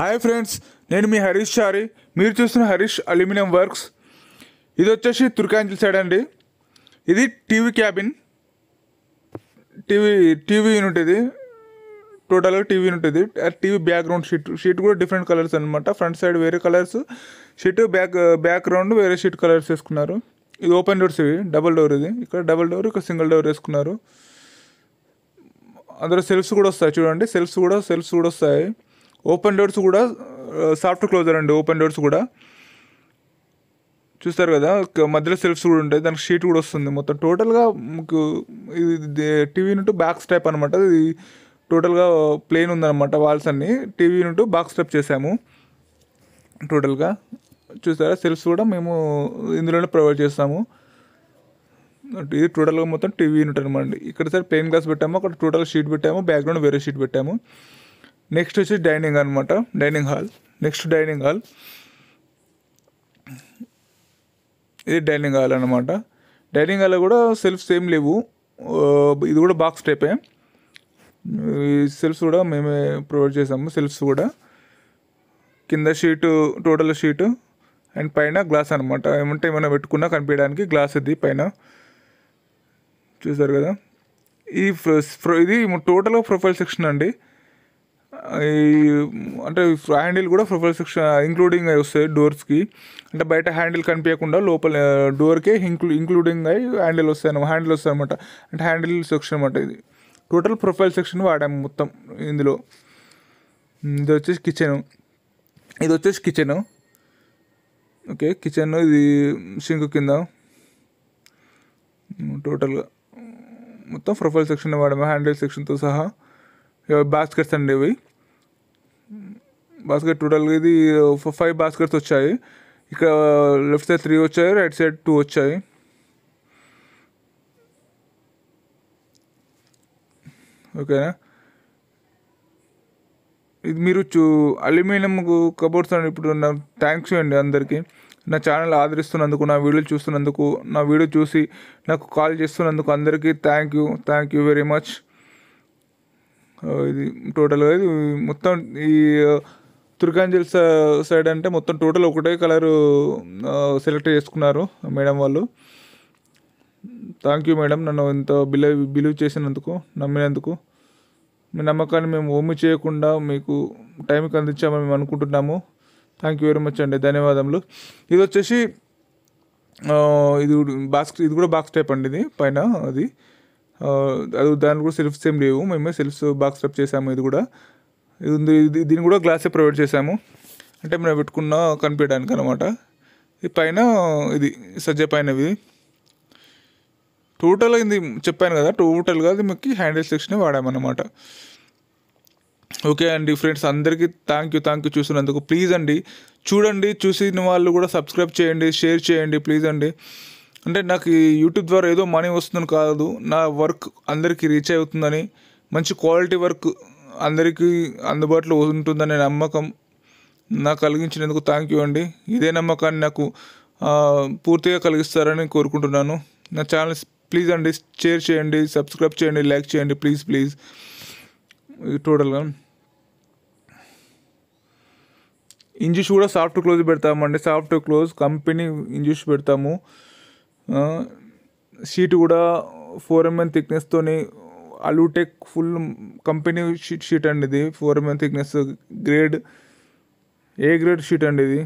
hi friends నేను మీ హరీష్ చారి మీరు చూస్తున్న హరీష్ అల్యూమినియం వర్క్స్ ఇది వచ్చేసి తుర్కాంజల్ సైడ్ అండి ఇది TV cabin TV TV unit ఇది టోటల్గా టీవీ యూనిట్ ఇది టీవీ బ్యాక్గ్రౌండ్ షీట్ షీట్ కూడా డిఫరెంట్ కలర్స్ అనమాట ఫ్రంట్ సైడ్ వేరే కలర్స్ షీట్ బ్యాక్ బ్యాక్గ్రౌండ్ వేరే షీట్ కలర్స్ వేసుకున్నారు ఇది ఓపెన్ డోర్స్ ఇవి డబల్ డోర్ ఇది ఇక్కడ డబల్ డోర్ ఇక్కడ సింగిల్ డోర్ వేసుకున్నారు అందులో సెల్ఫ్స్ కూడా వస్తాయి చూడండి సెల్ఫ్స్ కూడా సెల్ఫ్స్ కూడా వస్తాయి ఓపెన్ డోర్స్ కూడా సాఫ్ట్ క్లోజర్ అండి ఓపెన్ డోర్స్ కూడా చూస్తారు కదా మధ్యలో సెల్ఫ్స్ కూడా ఉంటాయి దానికి షీట్ కూడా వస్తుంది మొత్తం టోటల్గా మీకు ఇది టీవీ నుండి బ్యాక్స్ టైప్ అనమాట ఇది టోటల్గా ప్లేన్ ఉందన్నమాట వాల్స్ అన్ని టీవీ నుండి బాక్స్ టైప్ చేసాము టోటల్గా చూసారా సెల్ఫ్స్ కూడా మేము ఇందులోనే ప్రొవైడ్ చేస్తాము ఇది టోటల్గా మొత్తం టీవీ యూనిట్ అనమాట ఇక్కడ సార్ ప్లెయిన్ గ్లాస్ పెట్టాము అక్కడ టోటల్ షీట్ పెట్టాము బ్యాక్గ్రౌండ్ వేరే షీట్ పెట్టాము నెక్స్ట్ వచ్చి డైనింగ్ అనమాట dining hall next dining hall ఇది డైనింగ్ హాల్ అనమాట డైనింగ్ హాల్లో కూడా సెల్ఫ్స్ ఏం లేవు uh, ఇది కూడా బాక్స్ టైపే సెల్ఫ్స్ కూడా మేమే ప్రొవైడ్ చేసాము సెల్ఫ్స్ కూడా కింద షీటు టోటల్ షీటు అండ్ పైన గ్లాస్ అనమాట ఏమంటే ఏమైనా పెట్టుకున్నా కనిపించడానికి గ్లాస్ ఇది పైన చూసారు కదా ఈ ఇది టోటల్గా ప్రొఫైల్ సెక్షన్ అండి అంటే హ్యాండిల్ కూడా ప్రొఫైల్ సెక్షన్ ఇంక్లూడింగ్ అయి వస్తాయి డోర్స్కి అంటే బయట హ్యాండిల్ కనిపించకుండా లోపల డోర్కే ఇంక్లూ ఇంక్లూడింగ్ అయి హ్యాండిల్ వస్తాయి హ్యాండిల్ వస్తాయి అనమాట అంటే హ్యాండిల్ సెక్షన్ అనమాట ఇది టోటల్ ప్రొఫైల్ సెక్షన్ వాడాము మొత్తం ఇందులో ఇది వచ్చేసి కిచెన్ ఇది వచ్చేసి కిచెను ఓకే కిచెన్ ఇది సింక్ కింద టోటల్గా మొత్తం ప్రొఫైల్ సెక్షన్ వాడాము హ్యాండిల్ సెక్షన్తో సహా బాస్కెట్స్ అండి ఇవి బాస్కెట్ టోటల్ ఇది ఫైవ్ uh, బాస్కెట్స్ వచ్చాయి ఇక్కడ లెఫ్ట్ సైడ్ త్రీ వచ్చాయి రైట్ సైడ్ టూ వచ్చాయి ఓకేనా ఇది మీరు చూ అల్యూమినియం కబోర్డ్స్ అని ఇప్పుడు నా థ్యాంక్స్ అండి అందరికీ నా ఛానల్ ఆదరిస్తున్నందుకు నా వీడియో చూస్తున్నందుకు నా వీడియో చూసి నాకు కాల్ చేస్తున్నందుకు అందరికీ thank you thank you very much ఇది టోటల్గా ఇది మొత్తం ఈ uh, తుర్గాంజిల్ సైడ్ అంటే మొత్తం టోటల్ ఒకటే కలరు సెలెక్ట్ చేసుకున్నారు మేడం వాళ్ళు థ్యాంక్ యూ మేడం నన్ను ఇంత బిలీవ్ బిలీవ్ చేసినందుకు నమ్మినందుకు మీ నమ్మకాన్ని మేము ఓమి చేయకుండా మీకు టైంకి అందించామని మేము అనుకుంటున్నాము థ్యాంక్ యూ వెరీ మచ్ అండి ధన్యవాదములు ఇది వచ్చేసి ఇది బాక్స్ ఇది కూడా బాక్స్ టైప్ అండి ఇది పైన అది అది దాని కూడా సెల్ఫ్ సేమ్ లేవు మేమే సెల్ఫ్స్ బాక్స్ టైప్ చేసాము ఇది కూడా ఇది దీన్ని కూడా గ్లాసే ప్రొవైడ్ చేసాము అంటే మనం పెట్టుకున్న కనిపించడానికి అనమాట ఈ పైన ఇది సజ్జ పైన ఇది టోటల్ ఇది చెప్పాను కదా టోటల్గా అది మీకు హ్యాండిల్ సెక్షన్ వాడామన్నమాట ఓకే అండి ఫ్రెండ్స్ అందరికీ థ్యాంక్ యూ థ్యాంక్ యూ చూసినందుకు ప్లీజ్ అండి చూడండి చూసిన వాళ్ళు కూడా సబ్స్క్రైబ్ చేయండి షేర్ చేయండి ప్లీజ్ అండి అంటే నాకు ఈ యూట్యూబ్ ద్వారా ఏదో మనీ వస్తుందని కాదు నా వర్క్ అందరికీ రీచ్ అవుతుందని మంచి క్వాలిటీ వర్క్ అందరికీ అందుబాటులో ఉంటుందనే నమ్మకం నాకు కలిగించినందుకు థ్యాంక్ యూ అండి ఇదే నమ్మకాన్ని నాకు పూర్తిగా కలిగిస్తారని కోరుకుంటున్నాను నా ఛానల్ ప్లీజ్ అండి షేర్ చేయండి సబ్స్క్రైబ్ చేయండి లైక్ చేయండి ప్లీజ్ ప్లీజ్ టోటల్గా ఇంజిష్ కూడా సాఫ్ట్ క్లోజ్ పెడతామండి సాఫ్ట్ క్లోజ్ కంపెనీ ఇంజిష్ పెడతాము షీట్ కూడా ఫోర్ ఎంఎన్ థిక్నెస్తోని Alutech full company sheet sheet అండి ఇది four MM thickness grade A grade sheet అండి ఇది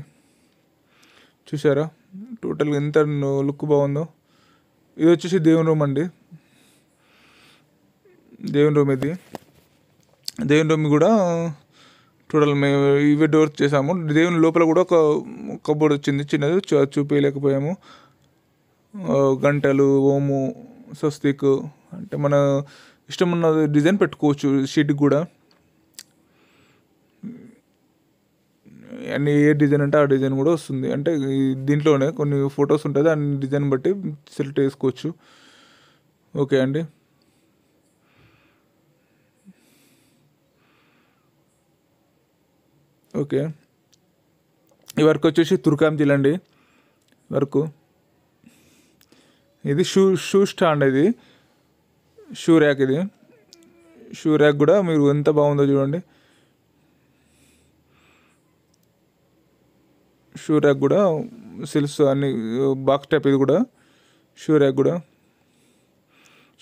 చూసారా టోటల్గా ఎంత లుక్ బాగుందో ఇది వచ్చేసి దేవుని రూమ్ అండి దేవుని రూమ్ ఇది దేవుని రూమ్ కూడా టోటల్ మేము ఇవే డోర్ చేసాము దేవుని లోపల కూడా ఒక కబోర్డ్ వచ్చింది చిన్నది చూపించలేకపోయాము గంటలు ఓము స్వస్తిక్ అంటే మన ఇష్టమున్న డిజైన్ పెట్టుకోవచ్చు షీట్కి కూడా అండ్ ఏ డిజైన్ అంటే ఆ డిజైన్ కూడా వస్తుంది అంటే దీంట్లోనే కొన్ని ఫొటోస్ ఉంటుంది దాని డిజైన్ బట్టి సెలెక్ట్ చేసుకోవచ్చు ఓకే అండి ఓకే ఈ వర్క్ వచ్చేసి తుర్కాం అండి వర్క్ ఇది షూ షూ స్టాండ్ ఇది షూ ర్యాక్ ఇది షూ ర్యాక్ కూడా మీరు ఎంత బాగుందో చూడండి షూ ర్యాక్ కూడా సిల్స్ అన్ని బాక్స్ టైప్ ఇది కూడా షూ ర్యాక్ కూడా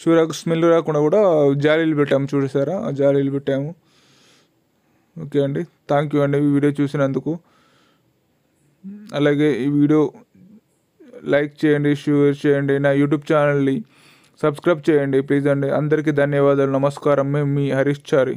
షూ ర్యాక్ స్మెల్ రాకుండా కూడా జాలీలు పెట్టాము చూసారా ఆ జాలీలు పెట్టాము ఓకే అండి థ్యాంక్ యూ అండి ఈ వీడియో చూసినందుకు అలాగే ఈ వీడియో లైక్ చేయండి షేర్ చేయండి నా యూట్యూబ్ ఛానల్ని సబ్స్క్రైబ్ చేయండి ప్లీజ్ అండి అందరికీ ధన్యవాదాలు నమస్కారం మేము మీ హరీష్ చారి